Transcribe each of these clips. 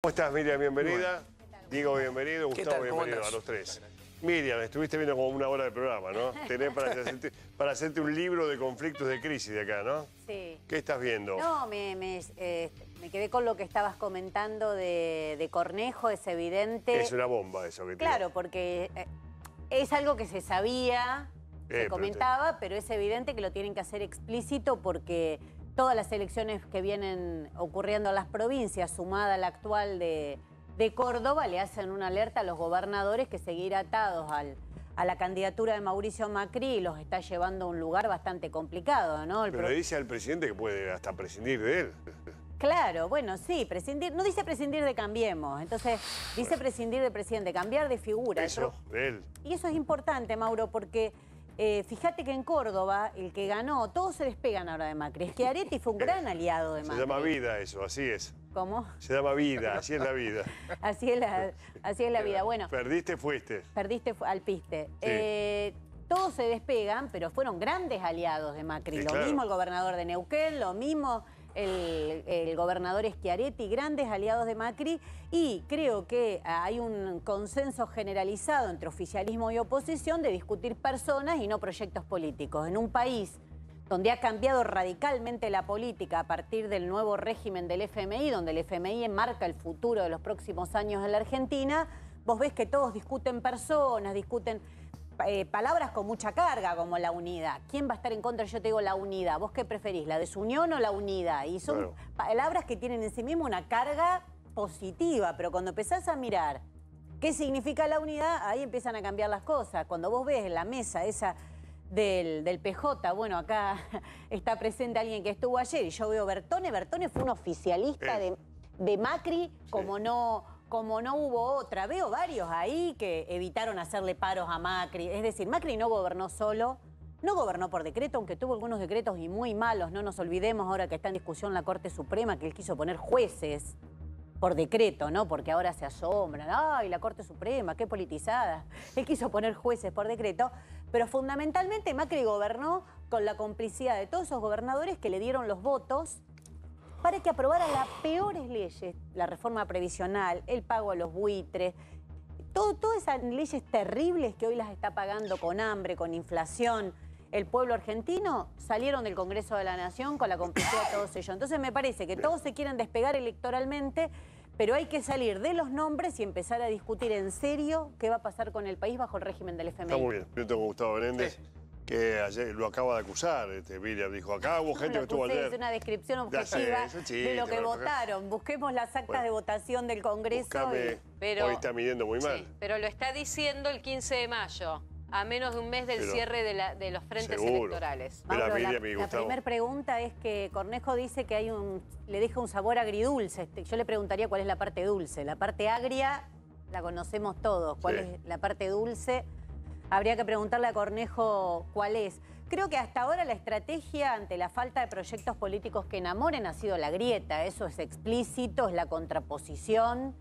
¿Cómo estás, Miriam? Bienvenida. Diego, bienvenido. Gustavo, bienvenido a los tres. Miriam, estuviste viendo como una hora de programa, ¿no? Tenés para hacerte, un libro de conflictos de crisis de acá, ¿no? Sí. ¿Qué estás viendo? No, me, eh, quedé con lo que estabas comentando de, Cornejo, es evidente. Es una bomba eso que Claro, porque eh, es algo que se sabía, se eh, comentaba, pero es evidente que lo tienen que hacer explícito porque todas las elecciones que vienen ocurriendo en las provincias, sumada a la actual de, Córdoba, le hacen una alerta a los gobernadores que seguir atados a la candidatura de Mauricio Macri los está llevando a un lugar bastante complicado, ¿no? Pero dice al presidente que puede hasta prescindir de él. Claro, bueno, sí, prescindir, no dice prescindir de cambiemos, entonces dice prescindir de presidente, cambiar de figura. Eso, de él. Y eso es importante, Mauro, porque eh, fíjate que en Córdoba, el que ganó, todos se despegan ahora de Macri. Areti fue un gran aliado de Macri. Se llama vida eso, así es. ¿Cómo? Se llama vida, así es la vida. así, es la, así es la vida, bueno. Perdiste, fuiste. Perdiste, alpiste. al piste. Eh, todos se despegan, pero fueron grandes aliados de Macri. lo mismo el gobernador de Neuquén, lo mismo el, gobernador Schiaretti, grandes aliados de Macri, y creo que hay un consenso generalizado entre oficialismo y oposición de discutir personas y no proyectos políticos. En un país donde ha cambiado radicalmente la política a partir del nuevo régimen del FMI, donde el FMI marca el futuro de los próximos años en la Argentina, vos ves que todos discuten personas, discuten eh, palabras con mucha carga, como la unidad. ¿Quién va a estar en contra? Yo te digo la unidad. ¿Vos qué preferís, la desunión o la unidad? Y son palabras que tienen en sí mismo una carga positiva, pero cuando empezás a mirar qué significa la unidad, ahí empiezan a cambiar las cosas. Cuando vos ves en la mesa esa del, PJ. Bueno, acá está presente alguien que estuvo ayer y yo veo Bertone. Bertone fue un oficialista de, Macri, como no como no hubo otra. Veo varios ahí que evitaron hacerle paros a Macri. Es decir, Macri no gobernó solo, no gobernó por decreto, aunque tuvo algunos decretos y muy malos. No nos olvidemos ahora que está en discusión la Corte Suprema, que él quiso poner jueces por decreto, ¿no? Porque ahora se asombran, ¡ay, la Corte Suprema, qué politizada! Él quiso poner jueces por decreto, pero fundamentalmente Macri gobernó con la complicidad de todos esos gobernadores que le dieron los votos para que aprobaran las peores leyes, la reforma previsional, el pago a los buitres, todo, todas esas leyes terribles que hoy las está pagando con hambre, con inflación, el pueblo argentino, salieron del Congreso de la Nación con la complicidad de todos ellos. Entonces me parece que todos se quieren despegar electoralmente, pero hay que salir de los nombres y empezar a discutir en serio qué va a pasar con el país bajo el régimen del FMI. Está muy bien. Yo tengo Gustavo que ayer lo acaba de acusar, este, dijo, acá hubo gente que estuvo ayer. Es una descripción objetiva de lo que votaron. Busquemos las actas de votación del Congreso. pero, hoy está midiendo muy mal. pero lo está diciendo el 15 de mayo. A menos de un mes del cierre de, los frentes electorales. la, primera pregunta es que Cornejo dice que hay un, le deja un sabor agridulce. Este, yo le preguntaría cuál es la parte dulce. La parte agria la conocemos todos. ¿Cuál es la parte dulce? Habría que preguntarle a Cornejo cuál es. Creo que hasta ahora la estrategia ante la falta de proyectos políticos que enamoren ha sido la grieta, eso es explícito, es la contraposición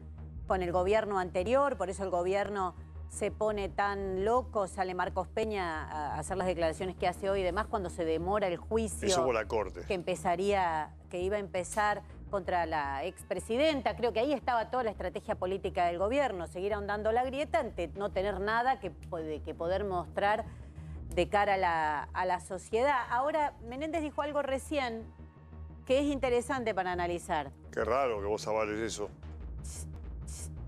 con el gobierno anterior, por eso el gobierno se pone tan loco, sale Marcos Peña a hacer las declaraciones que hace hoy y demás cuando se demora el juicio. la corte. Que empezaría, que iba a empezar contra la expresidenta. Creo que ahí estaba toda la estrategia política del gobierno, seguir ahondando la grieta ante no tener nada que, poder mostrar de cara a la, a la sociedad. Ahora, Menéndez dijo algo recién que es interesante para analizar. Qué raro que vos avales eso.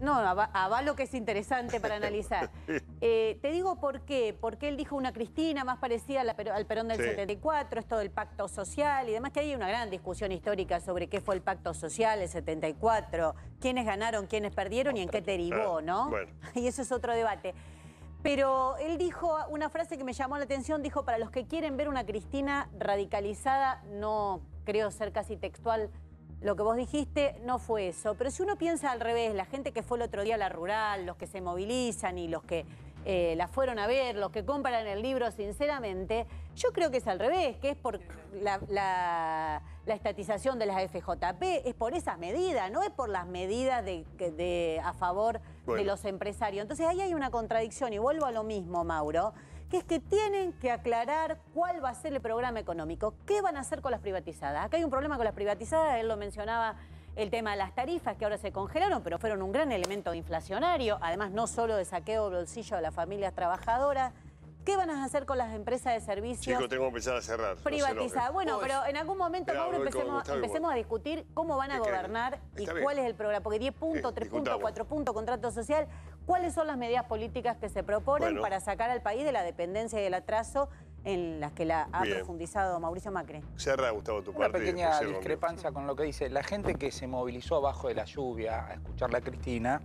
No, avalo que es interesante para analizar. Eh, te digo por qué, porque él dijo una Cristina más parecida al Perón del 74, esto del pacto social y demás, que hay una gran discusión histórica sobre qué fue el pacto social, el 74, quiénes ganaron, quiénes perdieron y en qué derivó, ah, ¿no? Y eso es otro debate. Pero él dijo una frase que me llamó la atención, dijo, para los que quieren ver una Cristina radicalizada, no creo ser casi textual, lo que vos dijiste no fue eso, pero si uno piensa al revés, la gente que fue el otro día a la rural, los que se movilizan y los que eh, la fueron a ver, los que compran el libro, sinceramente, yo creo que es al revés, que es por la, estatización de las FJP, es por esas medidas, no es por las medidas de, de a favor de los empresarios. Entonces ahí hay una contradicción y vuelvo a lo mismo, Mauro que es que tienen que aclarar cuál va a ser el programa económico, qué van a hacer con las privatizadas. Acá hay un problema con las privatizadas, él lo mencionaba el tema de las tarifas que ahora se congelaron, pero fueron un gran elemento inflacionario, además no solo de saqueo de bolsillo a las familias trabajadoras. ¿Qué van a hacer con las empresas de servicios? tengo que empezar a cerrar. Privatizadas. bueno, pero en algún momento, Mauro, empecemos, a discutir cómo van a gobernar y cuál es el programa. Porque 10 puntos, 3 eh, puntos, 4 puntos, contrato social. ¿Cuáles son las medidas políticas que se proponen para sacar al país de la dependencia y del atraso en las que la ha profundizado Mauricio Macri. Cerra, Gustavo, tu Una Una pequeña discrepancia con lo que dice. La gente que se movilizó abajo de la lluvia a escucharla a Cristina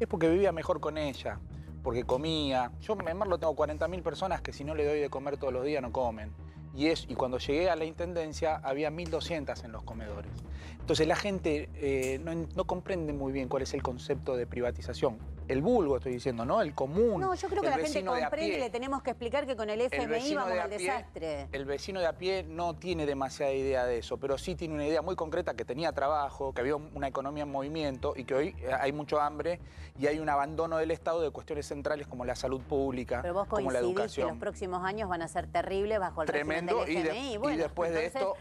es porque vivía mejor con ella, porque comía. Yo en Marlo, tengo 40.000 personas que si no le doy de comer todos los días no comen. Y, cuando llegué a la Intendencia había 1.200 en los comedores. Entonces la gente eh, no comprende muy bien cuál es el concepto de privatización el vulgo, estoy diciendo, ¿no? El común. No, yo creo que la gente comprende y le tenemos que explicar que con el FMI vamos al desastre. El vecino de a pie no tiene demasiada idea de eso, pero sí tiene una idea muy concreta que tenía trabajo, que había una economía en movimiento y que hoy eh, hay mucho hambre y hay un abandono del Estado de cuestiones centrales como la salud pública, como la educación. Que los próximos años van a ser terribles bajo el tremendo FMI. Y, después de esto,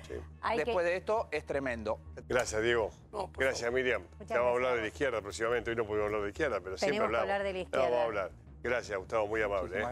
después de esto es tremendo. Gracias Diego. gracias Miriam. ya a hablar de la izquierda próximamente. Hoy no podemos hablar de izquierda, pero sí tenemos que hablar de la izquierda. No, vamos a hablar. Gracias, Gustavo, muy amable.